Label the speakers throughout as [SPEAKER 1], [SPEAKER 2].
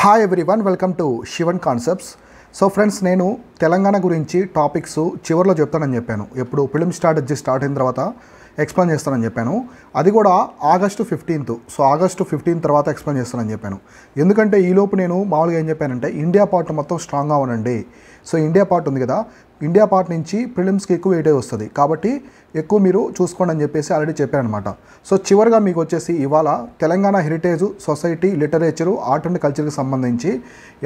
[SPEAKER 1] hi one welcome to Shivan Concepts so friends నేను తెలంగాణ గురించి topics చివరిలో చెప్తానని చెప్పాను ఎప్పుడు ఫిలిం స్ట్రాటజీ స్టార్ట్ అయిన తర్వాత ఎక్స్ప్లెయిన్ చేస్తానని చెప్పాను అది కూడా August fifteenth so August fifteen తర్వాత ఎక్స్ప్లెయిన్ చేస్తానని చెప్పాను ఎందుకంటే ఈలోపు నేను మామూలుగా ఏం చెప్పానంటే ఇండియా పార్ట్ మొత్తం స్ట్రాంగ్గా ఉండండి సో ఇండియా పార్ట్ ఉంది కదా ఇండియా పార్ట్ నుంచి ప్రిలిమ్స్కి ఎక్కువ వెయిటేజ్ వస్తుంది కాబట్టి ఎక్కువ మీరు చూసుకోండి అని చెప్పేసి ఆల్రెడీ చెప్పారనమాట సో చివరిగా మీకు వచ్చేసి ఇవాళ Telangana heritage society literature art and కల్చర్కి సంబంధించి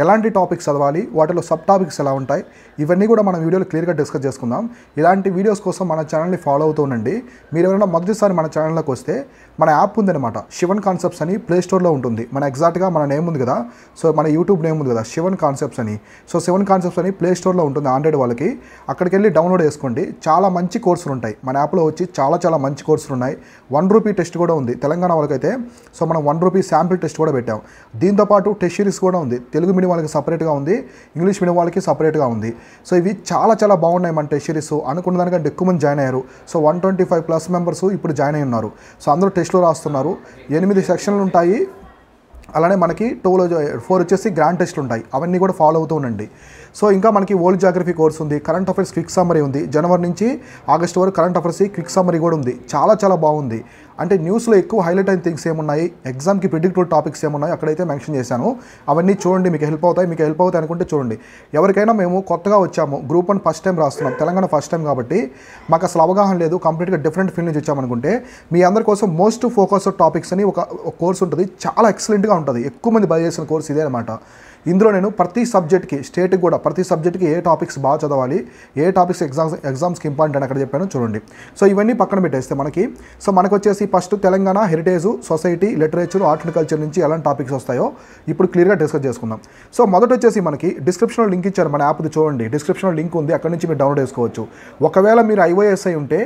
[SPEAKER 1] ఎలాంటి టాపిక్స్ చదవాలి వాటిలో సబ్ టాపిక్స్ ఎలా ఉంటాయి ఇవన్నీ కూడా మనం వీడియోలో క్లియర్గా డిస్కస్ చేసుకుందాం ఇలాంటి వీడియోస్ కోసం మన ఛానల్ని ఫాలో అవుతూ ఉండండి మీరు ఎవరైనా మొదటిసారి మన ఛానల్లోకి వస్తే మన యాప్ ఉందన్నమాట శివన్ కాన్సెప్ట్స్ అని ప్లే స్టోర్లో ఉంటుంది మన ఎగ్జాక్ట్గా మన నేమ్ ఉంది కదా సో మన యూట్యూబ్ నేమ్ ఉంది కదా శివన్ కాన్సెప్ట్స్ అని సో శివన్ కాన్సెప్ట్స్ అని ప్లే స్టోర్లో ఉంటుంది ఆండ్రాయిడ్ వాళ్ళకి అక్కడికి వెళ్ళి డౌన్లోడ్ చేసుకోండి చాలా మంచి కోర్సులు ఉంటాయి మన మన యాప్లో వచ్చి చాలా చాలా మంచి కోర్సులు ఉన్నాయి వన్ రూపీ టెస్ట్ కూడా ఉంది తెలంగాణ వాళ్ళకైతే సో మనం వన్ రూపీ శాంపిల్ టెస్ట్ కూడా పెట్టాం దీంతోపాటు టెస్ట్ సిరీస్ కూడా ఉంది తెలుగు మీడియం వాళ్ళకి సపరేట్గా ఉంది ఇంగ్లీష్ మీడియం వాళ్ళకి సపరేట్గా ఉంది సో ఇవి చాలా చాలా బాగున్నాయి మన టెస్ట్ సిరీస్ అనుకున్న దానికంటే ఎక్కువ మంది జాయిన్ అయ్యారు so one twenty five plus members ఇప్పుడు జాయిన్ అయి ఉన్నారు సో అందరూ టెస్ట్లో రాస్తున్నారు ఎనిమిది సెక్షన్లు ఉంటాయి అలానే మనకి టూలో ఫోర్ వచ్చేసి గ్రాండ్ టెస్ట్లు ఉంటాయి అవన్నీ కూడా ఫాలో అవుతూ ఉండండి సో ఇంకా మనకి ఓల్డ్ జాగ్రఫీ కోర్స్ ఉంది కరెంట్ అఫైర్స్ క్విక్ సమ్మరీ ఉంది జనవరి నుంచి ఆగస్ట్ వరకు కరెంట్ అఫైర్స్ క్విక్ సమ్మరీ కూడా ఉంది చాలా చాలా బాగుంది అంటే న్యూస్లో ఎక్కువ హైలైట్ అయిన థింగ్స్ ఏమున్నాయి ఎగ్జామ్కి ప్రిడిక్టివ్ టాపిక్స్ ఏమున్నాయి అక్కడైతే మెన్షన్ చేశాను అవన్నీ చూడండి మీకు హెల్ప్ అవుతాయి మీకు హెల్ప్ అవుతాయి అనుకుంటే చూడండి ఎవరికైనా మేము కొత్తగా వచ్చాము గ్రూప్ వన్ ఫస్ట్ టైం రాస్తున్నాం తెలంగాణ ఫస్ట్ టైం కాబట్టి మాకు అసలు అవగాహన లేదు కంప్లీట్గా డిఫరెంట్ ఫీల్డ్ నుంచి వచ్చామనుకుంటే మీ అందరి కోసం మోస్ట్ ఫోకస్ టాపిక్స్ అని ఒక కోర్స్ ఉంటుంది చాలా ఎక్సలెంట్గా ఉంటుంది ఎక్కువ మంది బయ చేసిన కోర్స్ ఇదే అనమాట ఇందులో నేను ప్రతి సబ్జెక్ట్కి స్టేట్కి కూడా ప్రతి సబ్జెక్ట్కి ఏ టాపిక్స్ బాగా చదవాలి ఏ టాపిక్స్ ఎగ్జామ్స్ ఎగ్జామ్స్కి ఇంపార్టెంట్ అని అక్కడ చెప్పాను చూడండి సో ఇవన్నీ పక్కన పెట్టేస్తే మనకి సో మనకు వచ్చేసి first Telangana heritage society literature art and culture నుంచి ఎలాంటి టాపిక్స్ వస్తాయో ఇప్పుడు క్లియర్గా డిస్కస్ చేసుకుందాం సో మొదట వచ్చేసి మనకి డిస్క్రిప్షన్లో లింక్ ఇచ్చారు మన యాప్ది చూడండి డిస్క్రిప్షన్లో లింక్ ఉంది అక్కడ నుంచి మీరు డౌన్లోడ్ చేసుకోవచ్చు ఒకవేళ మీరు ఐవైఎస్ఐ ఉంటే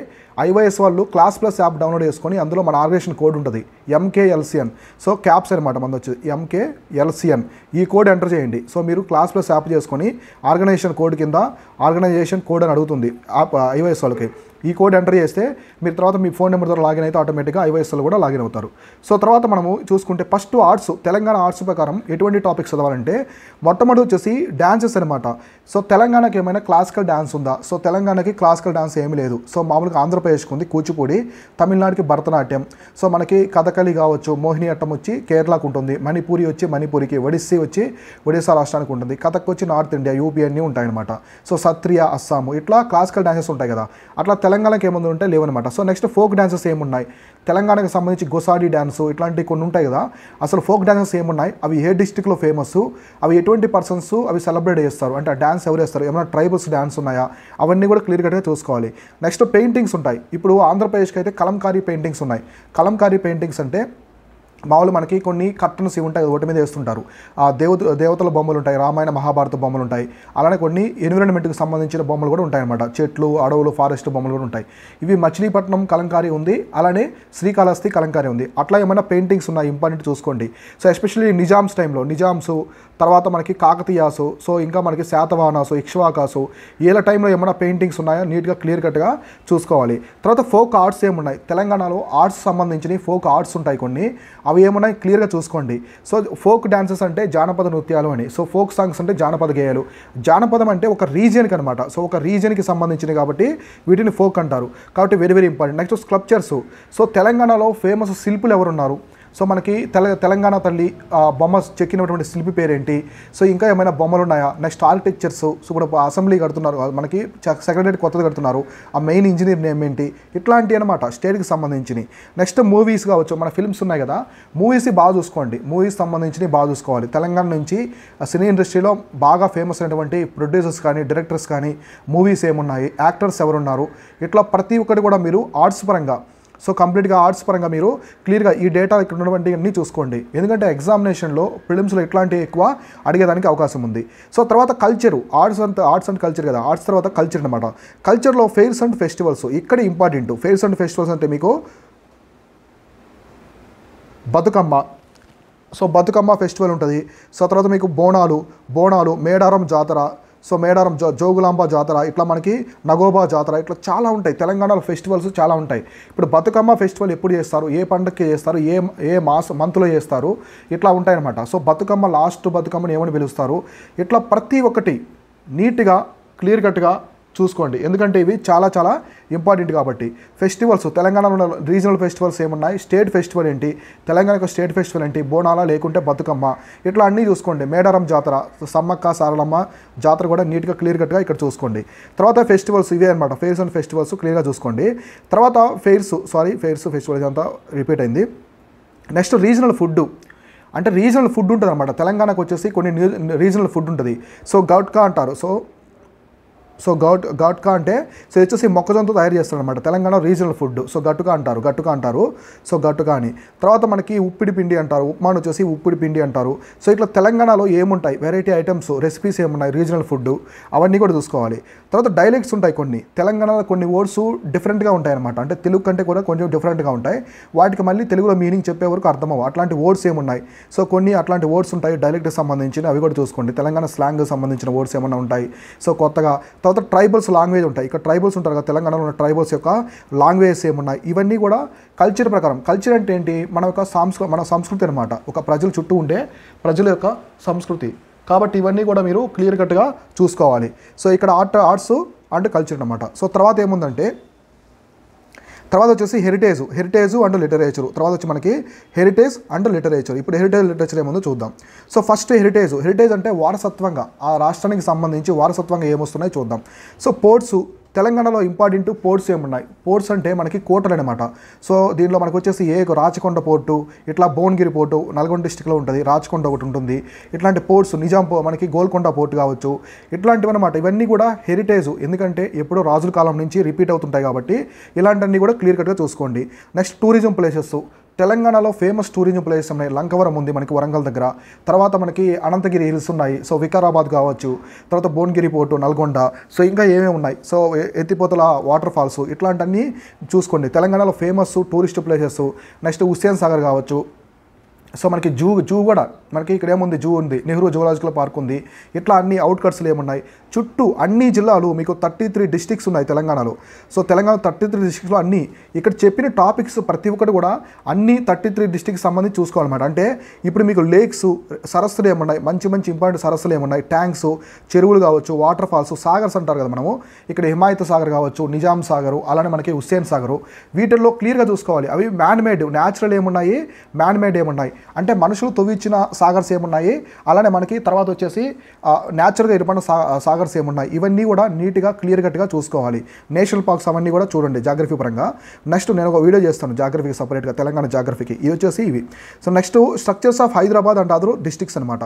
[SPEAKER 1] ఐవైఎస్ వాళ్ళు క్లాస్ ప్లస్ యాప్ డౌన్లోడ్ చేసుకొని అందులో మన ఆర్గనేషన్ కోడ్ ఉంటుంది ఎంకేఎల్సిఎన్ సో క్యాప్స్ అనమాట మంది వచ్చేది ఎంకేఎల్సిఎన్ ఈ కోడ్ ఎంటర్ చేయండి సో మీరు క్లాస్ ప్లస్ యాప్ చేసుకొని ఆర్గనైజేషన్ కోడ్ కింద ఆర్గనైజేషన్ కోడ్ అని అడుగుతుంది ఐవైఎస్ వాళ్ళకి ఈ కోడ్ ఎంటర్ చేస్తే మీరు తర్వాత మీ ఫోన్ నెంబర్ ద్వారా లాగిన్ అయితే ఆటోమేటిక్గా ఐవైఎస్ఎల్ కూడా లాగిన్ అవుతారు సో తర్వాత మనము చూసుకుంటే ఫస్ట్ ఆర్ట్స్ తెలంగాణ ఆర్ట్స్ ప్రకారం ఎటువంటి టాపిక్స్ చదవాలంటే మొట్టమొదటి వచ్చేసి డ్యాన్సెస్ అనమాట సో తెలంగాణకి ఏమైనా క్లాసికల్ డ్యాన్స్ ఉందా సో తెలంగాణకి క్లాసికల్ డ్యాన్స్ ఏమీ లేదు సో మామూలుగా ఆంధ్రప్రదేశ్కి ఉంది కూచిపూడి తమిళనాడుకి భరతనాట్యం సో మనకి కథకళి కావచ్చు మోహిని అట్టం వచ్చి కేరళకు ఉంటుంది మణిపూరి వచ్చి మణిపూరికి ఒడిస్సీ వచ్చి ఒడిస్సా రాష్ట్రానికి ఉంటుంది కథక్ వచ్చి నార్త్ ఇండియా యూపీ అన్నీ ఉంటాయన్నమాట సో సత్రియ అస్సాము ఇట్లా క్లాసికల్ డ్యాన్సెస్ ఉంటాయి కదా అట్లా తెలంగాణకి ఏముంది ఉంటే లేవనమాట సో నెక్స్ట్ ఫోక్ డ్యాన్సెస్ ఏమున్నాయి తెలంగాణకు సంబంధించి గోసాడి డ్యాన్స్ ఇట్లాంటివి కొన్ని ఉంటాయి కదా అసలు ఫోక్ డ్యాన్సెస్ ఏమున్నాయి అవి ఏ డిస్టిక్లో ఫేమస్ అవి ఎటువంటి పర్సన్స్ అవి సెలబ్రేట్ చేస్తారు అంటే డ్యాన్స్ ఎవరు చేస్తారు ఏమైనా ట్రైబల్స్ డ్యాన్స్ ఉన్నాయా అవన్నీ కూడా క్లియర్ కట్గా చూసుకోవాలి నెక్స్ట్ పెయింటింగ్స్ ఉంటాయి ఇప్పుడు ఆంధ్రప్రదేశ్కి అయితే కలంకారీ పెయింటింగ్స్ ఉన్నాయి కలంకారీ పెయింటింగ్స్ అంటే మామూలు మనకి కొన్ని కర్టన్స్ ఇవి ఉంటాయి ఒకటి మీద వేస్తుంటారు ఆ దేవత దేవతల బొమ్మలు ఉంటాయి రామాయణ మహాభారత బొమ్మలు ఉంటాయి అలానే కొన్ని ఎన్విరాన్మెంట్కి సంబంధించిన బొమ్మలు కూడా ఉంటాయి అనమాట చెట్లు అడవులు ఫారెస్ట్ బొమ్మలు కూడా ఉంటాయి ఇవి మచిలీపట్నం కలంకారీ ఉంది అలానే శ్రీకాళహస్తి కలంకారీ ఉంది అట్లా ఏమైనా పెయింటింగ్స్ ఉన్నాయి ఇంపార్టెంట్ చూసుకోండి సో ఎస్పెషల్లీ నిజామ్స్ టైంలో నిజామ్స్ తర్వాత మనకి కాకతీయాసు సో ఇంకా మనకి శాతవాహనాసు ఇక్ష్వాకాసు ఏళ్ళ టైంలో ఏమైనా పెయింటింగ్స్ ఉన్నాయో నీట్గా క్లియర్ కట్గా చూసుకోవాలి తర్వాత ఫోక్ ఆర్ట్స్ ఏమున్నాయి తెలంగాణలో ఆర్ట్స్ సంబంధించిన ఫోక్ ఆర్ట్స్ ఉంటాయి కొన్ని అవి ఏమున్నాయి క్లియర్గా చూసుకోండి సో ఫోక్ డాన్సెస్ అంటే జానపద నృత్యాలు అని సో ఫోక్ సాంగ్స్ అంటే జానపద గేయాలు జానపదం అంటే ఒక రీజియన్కి అనమాట సో ఒక రీజియన్కి సంబంధించినవి కాబట్టి వీటిని ఫోక్ అంటారు కాబట్టి very very important next sculptures so తెలంగాణలో ఫేమస్ శిల్పులు ఎవరున్నారు సో మనకి తెల తెలంగాణ తల్లి బొమ్మ చెక్కినటువంటి శిల్పి పేరేంటి సో ఇంకా ఏమైనా బొమ్మలు ఉన్నాయా నెక్స్ట్ ఆర్కిటెక్చర్స్ సో ఇప్పుడు అసెంబ్లీ కడుతున్నారు మనకి సెక్రటరీ కొత్తది కడుతున్నారు ఆ మెయిన్ ఇంజనీర్ నేమ్ ఏంటి ఇట్లాంటివి అనమాట స్టేట్కి సంబంధించినవి నెక్స్ట్ మూవీస్ కావచ్చు మన ఫిల్మ్స్ ఉన్నాయి కదా మూవీస్ బాగా చూసుకోండి మూవీస్ సంబంధించినవి బాగా చూసుకోవాలి తెలంగాణ నుంచి సినీ ఇండస్ట్రీలో బాగా ఫేమస్ అయినటువంటి ప్రొడ్యూసర్స్ కానీ డైరెక్టర్స్ కానీ మూవీస్ ఏమున్నాయి యాక్టర్స్ ఎవరున్నారు ఇట్లా ప్రతి ఒక్కటి కూడా మీరు ఆర్ట్స్ పరంగా సో కంప్లీట్గా ఆర్ట్స్ పరంగా మీరు క్లియర్గా ఈ డేటా ఇక్కడ ఉన్నటువంటి అన్నీ చూసుకోండి ఎందుకంటే ఎగ్జామినేషన్లో ఫిలిమ్స్లో ఇట్లాంటివి ఎక్కువ అడిగేదానికి అవకాశం ఉంది సో తర్వాత culture arts and arts and culture కదా ఆర్ట్స్ తర్వాత కల్చర్ అనమాట కల్చర్లో ఫెయిర్స్ అండ్ ఫెస్టివల్స్ ఇక్కడ ఇంపార్టెంట్ ఫెయిర్స్ అండ్ ఫెస్టివల్స్ అంటే మీకు బతుకమ్మ సో బతుకమ్మ ఫెస్టివల్ ఉంటుంది సో తర్వాత మీకు బోనాలు బోనాలు మేడారం జాతర సో మేడారం జో జోగులాంబ జాతర ఇట్లా మనకి నగోబా జాతర ఇట్లా చాలా ఉంటాయి తెలంగాణలో ఫెస్టివల్స్ చాలా ఉంటాయి ఇప్పుడు బతుకమ్మ ఫెస్టివల్ ఎప్పుడు చేస్తారు ఏ పండుగకి చేస్తారు ఏ ఏ మాస మంత్లో చేస్తారు ఇట్లా ఉంటాయన్నమాట సో బతుకమ్మ లాస్ట్ బతుకమ్మని ఏమని పిలుస్తారు ఇట్లా ప్రతి ఒక్కటి నీట్గా క్లియర్ కట్గా చూసుకోండి ఎందుకంటే ఇవి చాలా చాలా ఇంపార్టెంట్ కాబట్టి ఫెస్టివల్స్ తెలంగాణలో రీజనల్ ఫెస్టివల్స్ ఏమున్నాయి స్టేట్ ఫెస్టివల్ ఏంటి తెలంగాణ యొక్క స్టేట్ ఫెస్టివల్ ఏంటి బోనాల లేకుంటే బతుకమ్మ ఇట్లా అన్నీ చూసుకోండి మేడారం జాతర సమ్మక్క సారలమ్మ జాతర కూడా నీట్గా క్లియర్ కట్గా ఇక్కడ చూసుకోండి తర్వాత ఫెస్టివల్స్ ఇవే అనమాట ఫెయిర్స్ అండ్ ఫెస్టివల్స్ క్లియర్గా చూసుకోండి తర్వాత ఫెయిర్స్ సారీ ఫెయిర్స్ ఫెస్టివల్స్ అంతా రిపీట్ అయింది నెక్స్ట్ రీజనల్ ఫుడ్ అంటే రీజనల్ ఫుడ్ ఉంటుంది అనమాట తెలంగాణకు వచ్చేసి కొన్ని రీజనల్ ఫుడ్ ఉంటుంది సో గౌట్కా అంటారు సో సో గౌట్ గట్క అంటే సో వచ్చేసి మొక్కజొన్నతో తయారు చేస్తారు అనమాట Telangana regional food so Gatka అంటారు గట్టుక అంటారు సో గట్టుక అని తర్వాత మనకి ఉప్పిడి పిండి అంటారు ఉప్మాను వచ్చేసి ఉప్పిడి పిండి అంటారు సో ఇట్లా తెలంగాణలో ఏముంటాయి వెరైటీ ఐటమ్స్ రెసిపీస్ ఏమున్నాయి రీజనల్ ఫుడ్ అవన్నీ కూడా చూసుకోవాలి తర్వాత డైలెక్ట్స్ ఉంటాయి కొన్ని తెలంగాణలో కొన్ని వర్డ్స్ డిఫరెంట్గా ఉంటాయి అనమాట అంటే తెలుగు కంటే కూడా కొంచెం డిఫరెంట్గా ఉంటాయి వాటికి మళ్ళీ తెలుగులో మీనింగ్ చెప్పే వరకు అర్థమవు అట్లాంటి వర్డ్స్ ఏమున్నాయి సో కొన్ని అట్లాంటి వర్డ్స్ ఉంటాయి డైలెక్ట్కి సంబంధించిన అవి కూడా చూసుకోండి తెలంగాణ స్లాంగ్ సంబంధించిన వర్డ్స్ ఏమైనా ఉంటాయి సో కొత్తగా తర్వాత ట్రైబల్స్ లాంగ్వేజ్ ఉంటాయి ఇక్కడ ట్రైబల్స్ ఉంటారు కదా తెలంగాణలో ఉన్న ట్రైబల్స్ యొక్క లాంగ్వేజెస్ ఏమున్నాయి ఇవన్నీ కూడా కల్చర్ ప్రకారం కల్చర్ అంటే ఏంటి మన యొక్క సాంస్కృ మన సంస్కృతి అనమాట ఒక ప్రజల చుట్టూ ఉండే ప్రజల యొక్క సంస్కృతి కాబట్టి ఇవన్నీ కూడా మీరు క్లియర్ కట్గా చూసుకోవాలి సో ఇక్కడ ఆర్ట్ ఆర్ట్స్ అండ్ కల్చర్ అనమాట సో తర్వాత ఏముందంటే తర్వాత వచ్చేసి హెరిటేజ్ హెరిటేజ్ అండ్ లిటరేచర్ తర్వాత వచ్చి మనకి హెరిటేజ్ అండ్ లిటరేచర్ ఇప్పుడు హెరిటేజ్ లిటరేచర్ ఏముందో చూద్దాం సో ఫస్ట్ హెరిటేజ్ హెరిటేజ్ అంటే వారసత్వంగా ఆ రాష్ట్రానికి సంబంధించి వారసత్వంగా ఏమొస్తున్నాయో చూద్దాం సో పోర్ట్స్ తెలంగాణలో ఇంపార్టెంట్ పోర్ట్స్ ఏమున్నాయి పోర్ట్స్ అంటే మనకి కోటలు అనమాట సో దీనిలో మనకు వచ్చేసి ఏ రాచకొండ పోర్టు ఇట్లా భువనగిరి పోర్టు నల్గొండ డిస్టిక్లో ఉంటుంది రాచకొండ ఒకటి ఉంటుంది ఇట్లాంటి పోర్ట్స్ నిజాం మనకి గోల్కొండ పోర్టు కావచ్చు ఇట్లాంటివి అనమాట ఇవన్నీ కూడా హెరిటేజ్ ఎందుకంటే ఎప్పుడో రాజుల కాలం నుంచి రిపీట్ అవుతుంటాయి కాబట్టి ఇలాంటివన్నీ కూడా క్లియర్ కట్గా చూసుకోండి నెక్స్ట్ టూరిజం ప్లేసెస్ తెలంగాణలో ఫేమస్ టూరిజం ప్లేస్ ఉన్నాయి లంకవరం ఉంది మనకి వరంగల్ దగ్గర తర్వాత మనకి అనంతగిరి హిల్స్ ఉన్నాయి సో వికారాబాద్ కావచ్చు తర్వాత భువనగిరి పోర్టు నల్గొండ సో ఇంకా ఏమేమి ఉన్నాయి సో ఎత్తిపోతల వాటర్ ఫాల్స్ ఇట్లాంటివన్నీ చూసుకోండి తెలంగాణలో famous tourist places next Hussain Sagar కావచ్చు సో మనకి జూ జూ కూడా మనకి ఇక్కడ ఏముంది జూ ఉంది నెహ్రూ జువలాజికల్ పార్క్ ఉంది ఇట్లా అన్ని అవుట్కట్స్లు ఏమున్నాయి చుట్టూ అన్ని జిల్లాలు మీకు థర్టీ త్రీ డిస్టిక్స్ ఉన్నాయి తెలంగాణలో సో తెలంగాణ థర్టీ త్రీ డిస్టిక్స్లో అన్ని ఇక్కడ చెప్పిన టాపిక్స్ ప్రతి ఒక్కటి కూడా అన్ని థర్టీ త్రీ డిస్టిక్స్ సంబంధించి చూసుకోవాలన్నమాట అంటే ఇప్పుడు మీకు లేక్స్ సరస్సులు ఏమున్నాయి మంచి మంచి ఇంపార్టెంట్ సరస్సులు ఏమున్నాయి ట్యాంక్స్ చెరువులు కావచ్చు వాటర్ ఫాల్స్ సాగర్స్ అంటారు కదా మనము ఇక్కడ హిమాయత సాగర్ కావచ్చు నిజాం సాగరు అలానే మనకి హుస్సేన్ సాగరు వీటిల్లో క్లియర్గా చూసుకోవాలి అవి మ్యాన్మేడ్ న్యాచురల్ ఏమున్నాయి మ్యాన్మేడ్ ఏమున్నాయి అంటే మనుషులు తవ్విచ్చిన సాగర్స్ ఏమున్నాయి అలానే మనకి తర్వాత వచ్చేసి న్యాచురల్గా ఏర్పడిన సా సాగర్స్ ఏమున్నాయి ఇవన్నీ కూడా నీట్గా క్లియర్ కట్గా చూసుకోవాలి నేషనల్ పార్క్స్ అవన్నీ కూడా చూడండి జాగ్రఫీ పరంగా నెక్స్ట్ నేను ఒక వీడియో చేస్తాను జాగ్రఫీకి సపరేట్గా తెలంగాణ జాగ్రఫీకి ఇది వచ్చేసి ఇవి so next structures of Hyderabad అంటారు డిస్టిక్స్ అనమాట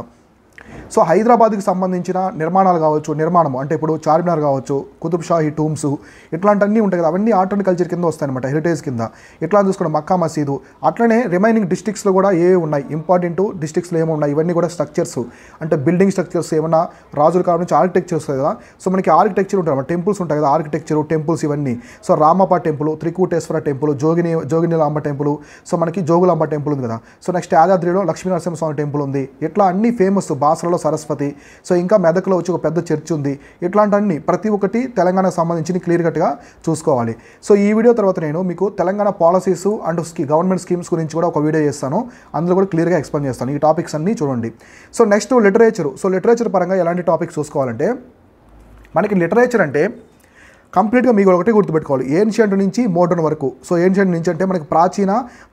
[SPEAKER 1] సో హైదరాబాద్కి సంబంధించిన నిర్మాణాలు కావచ్చు నిర్మాణము అంటే ఇప్పుడు చార్మినార్ కావచ్చు కుతుబ్ షాహీ టూమ్స్ ఇట్లాంటివన్నీ ఉంటాయి కదా అవన్నీ ఆర్ట్ అండ్ కల్చర్ కింద అనమాట హెరిటేజ్ కింద ఇట్లా చూసుకున్న మక్కా మసీదు అట్లనే రిమైనింగ్ డిస్టిక్స్లో కూడా ఏ ఉన్నాయి ఇంపార్టెంట్ డిస్టిక్స్లో ఏమి ఉన్నాయి ఇవన్నీ కూడా స్ట్రక్చర్స్ అంటే బిల్డింగ్ స్ట్రక్చర్స్ ఏమన్నా రాజుల కాలం నుంచి ఆర్కిటెక్చర్ వస్తాయి కదా సో మనకి ఆర్కిటెక్చర్ ఉంటాయి టెంపుల్స్ ఉంటాయి కదా ఆర్కిటెక్చర్ టెంపుల్స్ ఇవన్నీ so Ramappa temple Trikuteshwara temple Jogini Joginilamba temple so మనకి జోగులాంబ టెంపుల్ ఉంది కదా సో నెక్స్ట్ యాదాద్రిలో లక్ష్మీనరసింహస్వామి టెంపుల్ ఉంది ఇట్లా అన్ని ఫేమస్ బాసలలో ఆంధ్రలో సరస్వతి సో ఇంకా మెదక్లో వచ్చి ఒక పెద్ద చర్చ్ ఉంది ఇట్లాంటివన్నీ ప్రతి ఒక్కటి తెలంగాణకు సంబంధించి క్లియర్ కట్గా చూసుకోవాలి సో ఈ వీడియో తర్వాత నేను మీకు తెలంగాణ పాలసీస్ అండ్ స్కీ గవర్నమెంట్ స్కీమ్స్ గురించి కూడా ఒక వీడియో చేస్తాను అందులో కూడా క్లియర్గా ఎక్స్ప్లెయిన్ చేస్తాను ఈ టాపిక్స్ అన్నీ చూడండి so next literature so literature పరంగా ఎలాంటి టాపిక్స్ చూసుకోవాలంటే మనకి లిటరేచర్ అంటే కంప్లీట్గా మీకు ఒకటి గుర్తుపెట్టుకోవాలి ఏన్షియంట్ నుంచి మోడర్న్ వరకు సో ఏన్షియంట్ నుంచి అంటే మనకి ప్రాచీన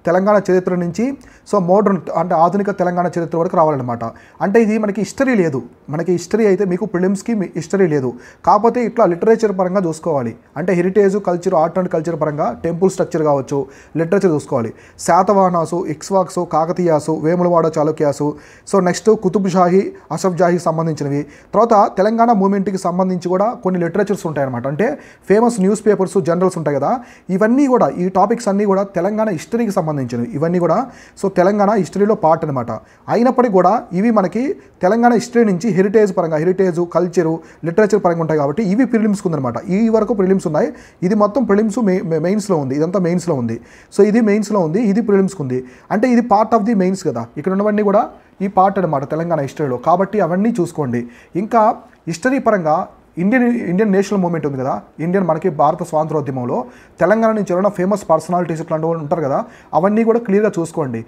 [SPEAKER 1] తెలంగాణ చరిత్ర నుంచి సో మోడర్న్ అంటే ఆధునిక తెలంగాణ చరిత్ర వరకు రావాలన్నమాట అంటే ఇది మనకి హిస్టరీ లేదు మనకి హిస్టరీ అయితే మీకు ప్రిలిమ్స్కి హిస్టరీ లేదు కాకపోతే ఇట్లా లిటరేచర్ పరంగా చూసుకోవాలి అంటే heritage culture art and culture పరంగా టెంపుల్ స్ట్రక్చర్ కావచ్చు లిటరేచర్ చూసుకోవాలి శాతవాహనాసు ఇక్స్వాక్సు కాకతీయాసు వేములవాడ చాలుక్యాసు సో నెక్స్ట్ కుతుబ్షాహి అసఫ్జాహి సంబంధించినవి తర్వాత తెలంగాణ మూమెంట్కి సంబంధించి కూడా కొన్ని లిటరేచర్స్ ఉంటాయన్నమాట అంటే ఫేమస్ న్యూస్ పేపర్స్ జర్నల్స్ ఉంటాయి కదా ఇవన్నీ కూడా ఈ టాపిక్స్ అన్నీ కూడా తెలంగాణ హిస్టరీకి సంబంధించినవి ఇవన్నీ కూడా సో తెలంగాణ హిస్టరీలో పార్ట్ అనమాట అయినప్పటికీ కూడా ఇవి మనకి తెలంగాణ హిస్టరీ నుంచి హెరిటేజ్ పరంగా హెరిటేజ్ కల్చరు లిటరేచర్ పరంగా ఉంటాయి కాబట్టి ఇవి ప్రిలిమ్స్కి ఉందనమాట ఈ వరకు ప్రిలిమ్స్ ఉన్నాయి ఇది మొత్తం ప్రిలిమ్స్ మెయిన్స్లో ఉంది ఇదంతా మెయిన్స్లో ఉంది సో ఇది మెయిన్స్లో ఉంది ఇది ప్రిలిమ్స్కి ఉంది అంటే ఇది పార్ట్ ఆఫ్ ది మెయిన్స్ కదా ఇక్కడ ఉన్నవన్నీ కూడా ఈ పార్ట్ అనమాట తెలంగాణ హిస్టరీలో కాబట్టి అవన్నీ చూసుకోండి ఇంకా హిస్టరీ పరంగా ఇండియన్ ఇండియన్ నేషనల్ మూమెంట్ ఉంది కదా ఇండియన్ మనకి భారత స్వాతంత్రోద్యమంలో తెలంగాణ నుంచి ఎవరైనా ఫేమస్ పర్సనాలిటీస్ ఇట్లాంటి వాళ్ళు ఉంటారు కదా అవన్నీ కూడా క్లియర్గా చూసుకోండి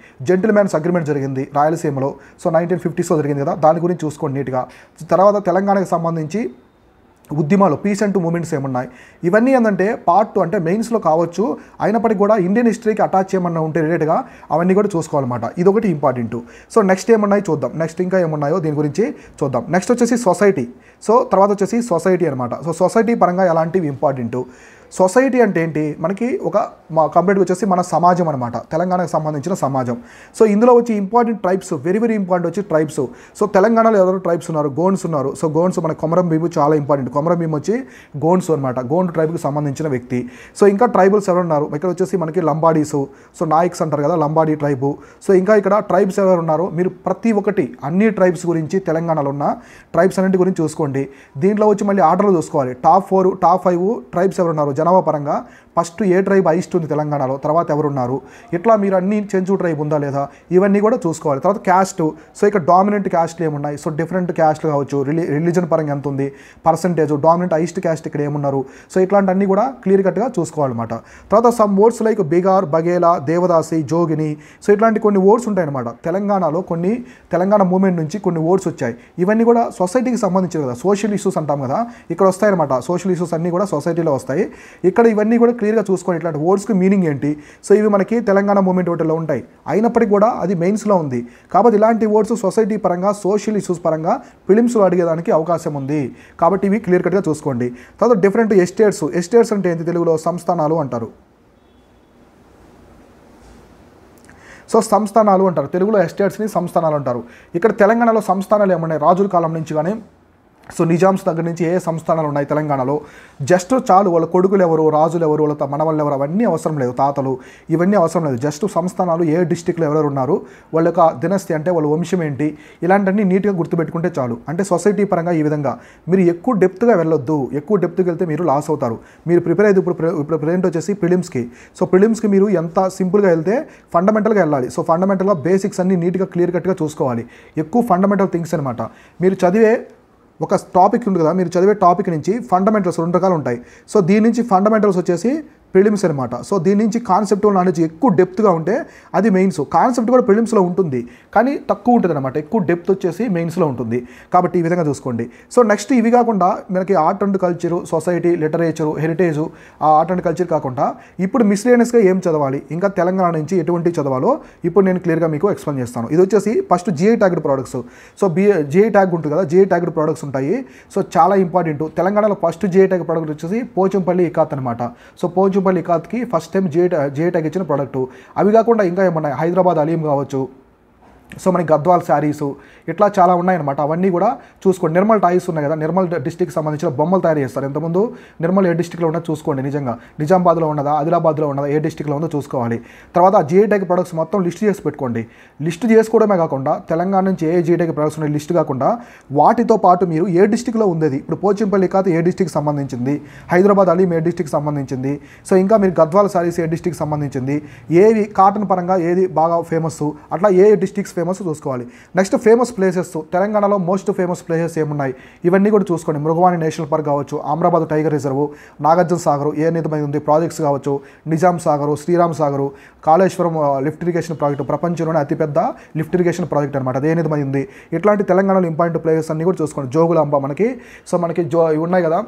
[SPEAKER 1] మ్యాన్స్ అగ్రిమెంట్ జరిగింది రాయలసీమలో సో నైన్టీన్ ఫిఫ్టీస్లో జరిగింది కదా దాని గురించి చూసుకోండి నీట్గా తర్వాత తెలంగాణకు సంబంధించి ఉద్యమాలు పీసెంట్ మూమెంట్స్ ఏమున్నాయి ఇవన్నీ ఏంటంటే పార్ట్ టూ అంటే మెయిన్స్లో కావచ్చు అయినప్పటికీ కూడా ఇండియన్ హిస్టరీకి అటాచ్ ఏమన్నా ఉంటే రిలేటెడ్గా అవన్నీ కూడా చూసుకోవాలన్నమాట ఒకటి ఇంపార్టెంట్ సో నెక్స్ట్ ఏమున్నాయి చూద్దాం నెక్స్ట్ ఇంకా ఏమున్నాయో దీని గురించి చూద్దాం నెక్స్ట్ వచ్చేసి సొసైటీ సో తర్వాత వచ్చేసి సొసైటీ అనమాట సో సొసైటీ పరంగా ఎలాంటివి ఇంపార్టెంట్ సొసైటీ అంటే ఏంటి మనకి ఒక మా కంప్లీట్ వచ్చేసి మన సమాజం అనమాట తెలంగాణకు సంబంధించిన సమాజం సో ఇందులో వచ్చి important tribes very very important వచ్చి ట్రైబ్స్ సో తెలంగాణలో ఎవరు ట్రైబ్స్ ఉన్నారు గోన్స్ ఉన్నారు సో గోన్స్ మన కొమరం భీము చాలా ఇంపార్టెంట్ కొమరం భీము వచ్చి గోన్స్ అనమాట గోండ్ ట్రైబ్కి సంబంధించిన వ్యక్తి సో ఇంకా ట్రైబల్స్ ఎవరు ఉన్నారు ఇక్కడ వచ్చేసి మనకి లంబాడీస్ సో నాయక్స్ అంటారు కదా లంబాడీ ట్రైబు సో ఇంకా ఇక్కడ ట్రైబ్స్ ఎవరు ఉన్నారు మీరు ప్రతి ఒక్కటి అన్ని ట్రైబ్స్ గురించి తెలంగాణలో ఉన్న ట్రైబ్స్ అన్నింటి గురించి చూసుకోండి దీంట్లో వచ్చి మళ్ళీ ఆర్డర్లు చూసుకోవాలి top four top five tribes ఎవరు ఉన్నారు జనాభా పరంగా ఫస్ట్ ఏ ట్రైబ్ హైస్ట్ ఉంది తెలంగాణలో తర్వాత ఎవరున్నారు ఇట్లా మీరు అన్ని చెంచు ట్రైబ్ ఉందా లేదా ఇవన్నీ కూడా చూసుకోవాలి తర్వాత క్యాస్ట్ సో ఇక్కడ డామినెంట్ క్యాస్ట్లు ఏమున్నాయి సో డిఫరెంట్ క్యాస్ట్లు కావచ్చు రిలీజన్ పరంగా ఎంత ఉంది పర్సంటేజ్ డామినెంట్ ఐస్ట్ క్యాస్ట్ ఇక్కడ ఏమున్నారు సో ఇట్లాంటివన్నీ కూడా క్లియర్ కట్గా చూసుకోవాలన్నమాట తర్వాత some words like begar bagela devadasi jogini so ఇట్లాంటి కొన్ని వర్డ్స్ ఉంటాయన్నమాట తెలంగాణలో కొన్ని తెలంగాణ మూమెంట్ నుంచి కొన్ని వర్డ్స్ వచ్చాయి ఇవన్నీ కూడా సొసైటీకి సంబంధించి కదా సోషల్ ఇష్యూస్ అంటాం కదా ఇక్కడ వస్తాయన్నమాట సోషల్ ఇష్యూస్ అన్నీ కూడా సొసైటీలో వస్తాయి ఇక్కడ ఇవన్నీ కూడా క్లియర్గా చూసుకోండి ఇట్లాంటి వర్డ్స్కి మీనింగ్ ఏంటి సో ఇవి మనకి తెలంగాణ మూమెంట్ ఓటర్లో ఉంటాయి అయినప్పటికీ కూడా అది మెయిన్స్లో ఉంది కాబట్టి ఇలాంటి వర్డ్స్ సొసైటీ పరంగా సోషల్ ఇష్యూస్ పరంగా ఫిలిమ్స్లో అడిగేదానికి అవకాశం ఉంది కాబట్టి ఇవి క్లియర్ కట్గా చూసుకోండి తర్వాత డిఫరెంట్ ఎస్టేట్స్ ఎస్టేట్స్ అంటే ఏంటి తెలుగులో సంస్థానాలు అంటారు సో సంస్థానాలు అంటారు తెలుగులో ఎస్టేట్స్ని సంస్థానాలు అంటారు ఇక్కడ తెలంగాణలో సంస్థానాలు ఏమన్నాయి రాజుల కాలం నుంచి కానీ సో నిజామ్స్ దగ్గర నుంచి ఏ సంస్థానాలు ఉన్నాయి తెలంగాణలో జస్ట్ చాలు వాళ్ళ కొడుకులు ఎవరు రాజులు ఎవరు వాళ్ళ మనవాళ్ళు ఎవరు అవన్నీ అవసరం లేదు తాతలు ఇవన్నీ అవసరం లేదు జస్ట్ సంస్థానాలు ఏ డిస్టిక్లో ఎవరు ఉన్నారు వాళ్ళ యొక్క అంటే వాళ్ళ వంశం ఏంటి ఇలాంటివన్నీ నీట్గా గుర్తుపెట్టుకుంటే చాలు అంటే సొసైటీ పరంగా ఈ విధంగా మీరు ఎక్కువ డెప్త్గా వెళ్ళొద్దు ఎక్కువ డెప్త్కి వెళ్తే మీరు లాస్ అవుతారు మీరు ప్రిపేర్ అయితే ఇప్పుడు ఇప్పుడు ప్రజెంట్ వచ్చేసి ప్రిలిమ్స్కి సో ప్రిలిమ్స్కి మీరు ఎంత సింపుల్గా వెళ్తే ఫండమెంటల్గా వెళ్ళాలి సో ఫండమెంటల్గా బేసిక్స్ అన్ని నీట్గా క్లియర్ కట్గా చూసుకోవాలి ఎక్కువ ఫండమెంటల్ థింగ్స్ అనమాట మీరు చదివే ఒక టాపిక్ ఉంది కదా మీరు చదివే టాపిక్ నుంచి ఫండమెంటల్స్ రెండు రకాలు ఉంటాయి సో దీని నుంచి ఫండమెంటల్స్ వచ్చేసి ప్రిలిమ్స్ అనమాట సో దీని నుంచి కాన్సెప్ట్ నాలెడ్జ్ ఎక్కువ డెప్త్గా ఉంటే అది మెయిన్స్ కాన్సెప్ట్ కూడా ప్రిలిమ్స్లో ఉంటుంది కానీ తక్కువ ఉంటుంది అనమాట ఎక్కువ డెప్త్ వచ్చేసి మెయిన్స్లో ఉంటుంది కాబట్టి ఈ విధంగా చూసుకోండి సో నెక్స్ట్ ఇవి కాకుండా మనకి art and culture society literature heritage ఆ ఆర్ట్ అండ్ కల్చర్ కాకుండా ఇప్పుడు మిస్లేనియస్గా ఏం చదవాలి ఇంకా తెలంగాణ నుంచి ఎటువంటి చదవాలో ఇప్పుడు నేను క్లియర్గా మీకు ఎక్స్ప్లెయిన్ చేస్తాను ఇది వచ్చేసి first GI tagged products so బి జిఐ ట్యాగ్ ఉంటుంది కదా జిఐ ట్యాగ్డ్ ప్రోడక్ట్స్ ఉంటాయి సో చాలా ఇంపార్టెంట్ తెలంగాణలో ఫస్ట్ జిఐ ట్యాగ్ ప్రోడక్ట్ వచ్చేసి పోచంపల్లి ఇకాత్ అనమాట సో పోచం రూపాయలు ఇకాత్కి ఫస్ట్ టైం జే జేటాకి ఇచ్చిన ప్రోడక్ట్ అవి కాకుండా ఇంకా ఏమన్నా హైదరాబాద్ అలీం కావచ్చు సో మనకి గద్వాల్ శారీస్ ఇట్లా చాలా ఉన్నాయన్నమాట అవన్నీ కూడా చూసుకోండి నిర్మల్ టాయిస్ ఉన్నాయి కదా నిర్మల్ డిస్టిక్ సంబంధించిన బొమ్మలు తయారు చేస్తారు ఇంతకుముందు నిర్మల్ ఏ డిస్టిక్లో ఉన్నా చూసుకోండి నిజంగా నిజామాబాద్లో ఉన్నదా ఆదిలాబాద్లో ఉన్నదా ఏ డిస్టిక్లో ఉందో చూసుకోవాలి తర్వాత జిఐటెక్ ప్రొడక్ట్స్ e e మొత్తం లిస్ట్ చేసి పెట్టుకోండి లిస్ట్ చేసుకోవడమే కాకుండా తెలంగాణ నుంచి ఏ జిఐటెక్ ప్రొడక్ట్స్ e ఉన్నాయి లిస్ట్ కాకుండా వాటితో పాటు మీరు ఏ డిస్టిక్లో ఉండేది ఇప్పుడు పోచింపల్లి కాదు ఏ డిస్టిక్ సంబంధించింది హైదరాబాద్ అలీం ఏ డిస్టిక్ సంబంధించింది సో ఇంకా మీరు గద్వాల శారీస్ ఏ డిస్టిక్ సంబంధించింది ఏవి కాటన్ పరంగా ఏది బాగా ఫేమస్ అట్లా ఏ డిస్టిక్స్ ఫేమస్ చూసుకోవాలి నెక్స్ట్ ఫేమస్ ప్లేసెస్ తెలంగాణలో మోస్ట్ ఫేమస్ ప్లేసెస్ ఏమున్నాయి ఇవన్నీ కూడా చూసుకోండి మృగవాణి నేషనల్ పార్క్ కావచ్చు అమరాబాద్ టైగర్ రిజర్వ్ నాగార్జున సాగర్ ఏ నిధమైంది ఉంది ప్రాజెక్ట్స్ కావచ్చు Nizam Sagar Sriram Sagar Kaleshwaram lift irrigation project ప్రపంచంలోనే అతిపెద్ద లిఫ్ట్ ఇరిగేషన్ ప్రాజెక్ట్ అనమాట అదే నిధమైంది ఇట్లాంటి తెలంగాణలో ఇంపార్టెంట్ ప్లేసెస్ అన్నీ కూడా చూసుకోండి జోగులాంబ మనకి సో మనకి జో ఉన్నాయి కదా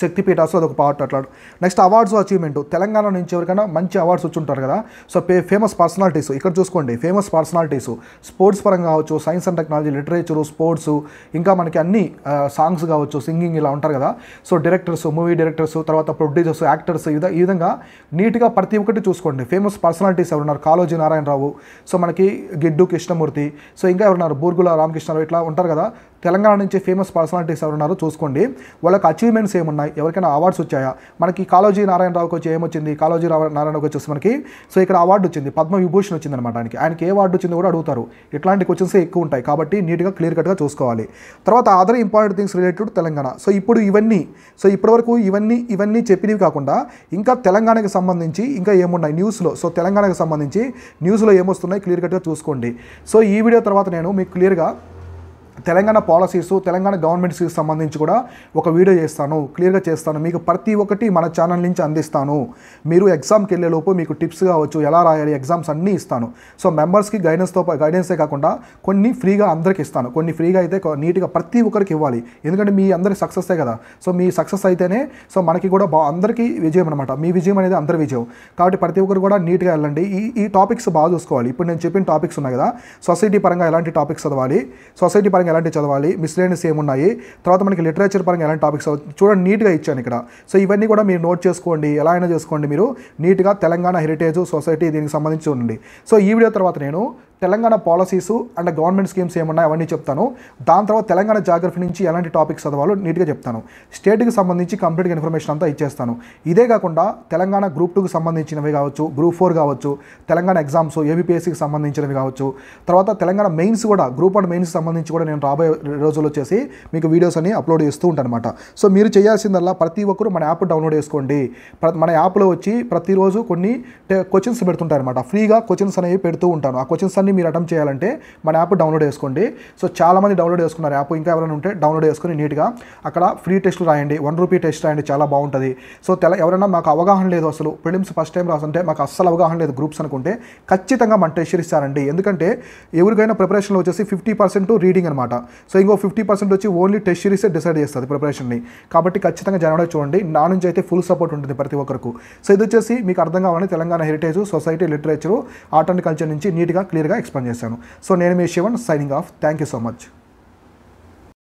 [SPEAKER 1] శక్తిపీఠ సో అదొక పార్ట్ అట్లా నెక్స్ట్ అవార్డ్స్ అచీవ్మెంట్ తెలంగాణ నుంచి ఎవరికైనా మంచి అవార్డ్స్ వచ్చుంటారు కదా సో పే ఫేమస్ పర్సనాలిటీస్ ఇక్కడ చూసుకోండి ఫేమస్ పర్సనాలిటీస్ స్పోర్ట్స్ పరంగా కావచ్చు science and technology literature sports ఇంకా మనకి అన్ని సాంగ్స్ కావచ్చు సింగింగ్ ఇలా ఉంటారు కదా సో డైరెక్టర్స్ మూవీ డైరెక్టర్స్ తర్వాత ప్రొడ్యూసర్స్ యాక్టర్స్ ఈ విధంగా నీట్గా ప్రతి ఒక్కటి చూసుకోండి ఫేమస్ పర్సనాలిటీస్ ఎవరున్నారు కాలోజీ నారాయణరావు సో మనకి గిడ్డు కృష్ణమూర్తి సో ఇంకా ఎవరున్నారు బూర్గుల రామకృష్ణరావు ఇట్లా ఉంటారు కదా తెలంగాణ నుంచి ఫేమస్ పర్సనాలిటీస్ ఎవరున్నారో చూసుకోండి వాళ్ళకి అచీవ్మెంట్స్ ఏమున్నాయి ఎవరికైనా అవార్డ్స్ వచ్చాయా మనకి కాలోజీ నారాయణరావుకి వచ్చి ఏమొచ్చింది కాలోజీ నారాయణరావుకి వచ్చేసి మనకి సో ఇక్కడ అవార్డు వచ్చింది పద్మ విభూషణ్ వచ్చింది అనమాట ఆయనకి ఆయనకి ఏ అవార్డు వచ్చింది కూడా అడుగుతారు ఇట్లాంటి క్వశ్చన్స్ ఎక్కువ ఉంటాయి కాబట్టి నీట్గా క్లియర్ కట్గా చూసుకోవాలి తర్వాత other important things related Telangana so ఇప్పుడు ఇవన్నీ సో ఇప్పటివరకు ఇవన్నీ ఇవన్నీ చెప్పినవి కాకుండా ఇంకా తెలంగాణకి సంబంధించి ఇంకా ఏమున్నాయి న్యూస్లో సో తెలంగాణకు సంబంధించి న్యూస్లో ఏమొస్తున్నాయి క్లియర్ కట్గా చూసుకోండి సో ఈ వీడియో తర్వాత నేను మీకు క్లియర్గా తెలంగాణ పాలసీస్ తెలంగాణ గవర్నమెంట్స్కి సంబంధించి కూడా ఒక వీడియో చేస్తాను క్లియర్గా చేస్తాను మీకు ప్రతి ఒక్కటి మన ఛానల్ నుంచి అందిస్తాను మీరు ఎగ్జామ్కి వెళ్ళేలోపు మీకు టిప్స్ కావచ్చు ఎలా రాయాలి ఎగ్జామ్స్ అన్నీ ఇస్తాను సో మెంబర్స్కి గైడెన్స్తో గైడెన్సే కాకుండా కొన్ని ఫ్రీగా అందరికి ఇస్తాను కొన్ని ఫ్రీగా అయితే నీట్గా ప్రతి ఒక్కరికి ఇవ్వాలి ఎందుకంటే మీ అందరి ఏ కదా సో మీ సక్సెస్ అయితేనే సో మనకి కూడా బా అందరికీ విజయం అనమాట మీ విజయం అనేది అందరి విజయం కాబట్టి ప్రతి ఒక్కరు కూడా నీట్గా వెళ్ళండి ఈ ఈ టాపిక్స్ బాగా చూసుకోవాలి ఇప్పుడు నేను చెప్పిన టాపిక్స్ ఉన్నాయి కదా సొసైటీ పరంగా ఎలాంటి టాపిక్స్ చదవాలి సొసైటీ పరంగా పరంగా ఎలాంటి చదవాలి మిస్లేనియస్ ఏమున్నాయి తర్వాత మనకి లిటరేచర్ పరంగా ఎలాంటి టాపిక్స్ చూడండి నీట్గా ఇచ్చాను ఇక్కడ సో ఇవన్నీ కూడా మీరు నోట్ చేసుకోండి ఎలా అయినా చేసుకోండి మీరు నీట్గా తెలంగాణ హెరిటేజ్ సొసైటీ దీనికి సంబంధించి ఉండండి సో ఈ వీడియో తర్వాత నేను Telangana policies and government schemes ఏమన్నా అవన్నీ చెప్తాను దాని తర్వాత తెలంగాణ జాగ్రఫీ నుంచి ఎలాంటి టాపిక్స్ చదవాలో నీట్గా చెప్తాను స్టేట్కి సంబంధించి కంప్లీట్గా ఇన్ఫర్మేషన్ అంతా ఇచ్చేస్తాను ఇదే కాకుండా తెలంగాణ గ్రూప్ టూకి సంబంధించినవి కావచ్చు గ్రూప్ ఫోర్ కావచ్చు తెలంగాణ ఎగ్జామ్స్ ఏబిపిఎస్సికి సంబంధించినవి కావచ్చు తర్వాత తెలంగాణ మెయిన్స్ కూడా గ్రూప్ అండ్ మెయిన్స్ సంబంధించి కూడా నేను రాబోయే రోజుల్లో వచ్చేసి మీకు వీడియోస్ అని అప్లోడ్ చేస్తూ ఉంటానమాట సో మీరు చేయాల్సిందల్లా ప్రతి ఒక్కరు మన యాప్ డౌన్లోడ్ చేసుకోండి మన యాప్లో వచ్చి ప్రతిరోజు కొన్ని క్వశ్చన్స్ పెడుతుంటారనమాట ఫ్రీగా క్వశ్చన్స్ అనేవి పెడుతూ ఉంటాను ఆ క్వశ్చన్స్ అన్ని ఆప్షన్ని మీరు అటెంప్ట్ చేయాలంటే మన యాప్ డౌన్లోడ్ చేసుకోండి సో చాలామంది డౌన్లోడ్ చేసుకున్నారు యాప్ ఇంకా ఎవరైనా ఉంటే డౌన్లోడ్ చేసుకుని నీట్గా అక్కడ ఫ్రీ టెస్ట్లు రాయండి వన్ రూపీ టెస్ట్ రాయండి చాలా బాగుంటుంది సో తెల ఎవరైనా మాకు అవగాహన లేదు అసలు ప్రిలిమ్స్ ఫస్ట్ టైం రాసంటే మాకు అస్సలు అవగాహన లేదు గ్రూప్స్ అనుకుంటే ఖచ్చితంగా మన టెస్ట్ ఇస్తారండి ఎందుకంటే ఎవరికైనా ప్రిపరేషన్లో వచ్చేసి ఫిఫ్టీ పర్సెంట్ రీడింగ్ అనమాట సో ఇంకో ఫిఫ్టీ పర్సెంట్ వచ్చి ఓన్లీ టెస్ట్ సిరీసే డిసైడ్ చేస్తుంది ప్రిపరేషన్ని కాబట్టి ఖచ్చితంగా జనవరి చూడండి నా నుంచి అయితే ఫుల్ సపోర్ట్ ఉంటుంది ప్రతి ఒక్కరికి సో ఇది వచ్చేసి మీకు అర్థం కావాలని Telangana heritage society literature art and culture నుంచి నీట్గా క్లియర్గా ఎక్స్ప్లెయిన్ చేశాను సో నేను మీ Shivan signing off thank you so much